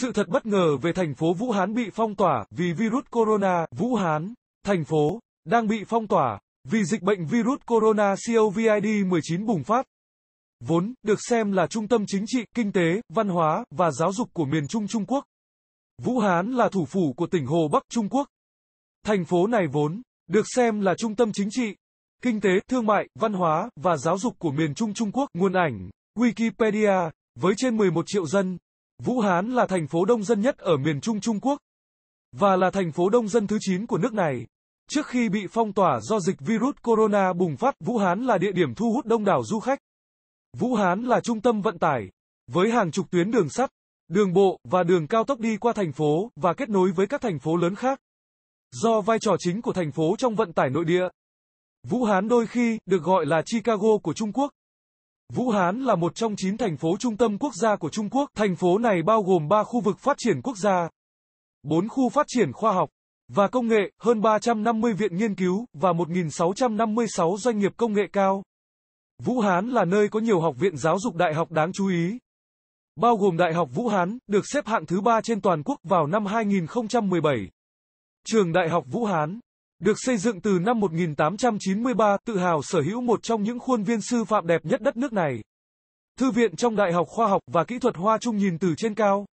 Sự thật bất ngờ về thành phố Vũ Hán bị phong tỏa vì virus corona, Vũ Hán, thành phố, đang bị phong tỏa vì dịch bệnh virus corona COVID-19 bùng phát. Vốn, được xem là trung tâm chính trị, kinh tế, văn hóa và giáo dục của miền Trung Trung Quốc. Vũ Hán là thủ phủ của tỉnh Hồ Bắc Trung Quốc. Thành phố này vốn, được xem là trung tâm chính trị, kinh tế, thương mại, văn hóa và giáo dục của miền Trung Trung Quốc. Nguồn ảnh, Wikipedia, với trên 11 triệu dân, Vũ Hán là thành phố đông dân nhất ở miền Trung Trung Quốc và là thành phố đông dân thứ 9 của nước này. Trước khi bị phong tỏa do dịch virus corona bùng phát, Vũ Hán là địa điểm thu hút đông đảo du khách. Vũ Hán là trung tâm vận tải, với hàng chục tuyến đường sắt, đường bộ và đường cao tốc đi qua thành phố và kết nối với các thành phố lớn khác. Do vai trò chính của thành phố trong vận tải nội địa, Vũ Hán đôi khi được gọi là Chicago của Trung Quốc. Vũ Hán là một trong 9 thành phố trung tâm quốc gia của Trung Quốc. Thành phố này bao gồm 3 khu vực phát triển quốc gia, 4 khu phát triển khoa học và công nghệ, hơn 350 viện nghiên cứu và 1.656 doanh nghiệp công nghệ cao. Vũ Hán là nơi có nhiều học viện giáo dục đại học đáng chú ý, bao gồm Đại học Vũ Hán, được xếp hạng thứ ba trên toàn quốc vào năm 2017. Trường Đại học Vũ Hán được xây dựng từ năm 1893, tự hào sở hữu một trong những khuôn viên sư phạm đẹp nhất đất nước này. Thư viện trong Đại học Khoa học và Kỹ thuật Hoa Trung nhìn từ trên cao.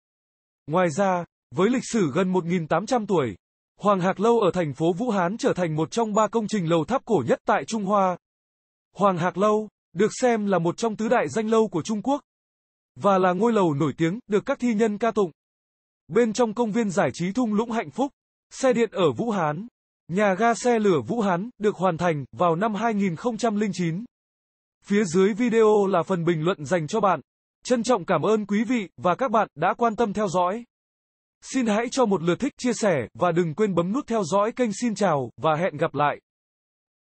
Ngoài ra, với lịch sử gần 1.800 tuổi, Hoàng Hạc Lâu ở thành phố Vũ Hán trở thành một trong ba công trình lầu tháp cổ nhất tại Trung Hoa. Hoàng Hạc Lâu, được xem là một trong tứ đại danh lâu của Trung Quốc, và là ngôi lầu nổi tiếng, được các thi nhân ca tụng. Bên trong công viên giải trí thung lũng hạnh phúc, xe điện ở Vũ Hán, Nhà ga xe lửa Vũ Hán được hoàn thành vào năm 2009. Phía dưới video là phần bình luận dành cho bạn. Trân trọng cảm ơn quý vị và các bạn đã quan tâm theo dõi. Xin hãy cho một lượt thích chia sẻ và đừng quên bấm nút theo dõi kênh xin chào và hẹn gặp lại.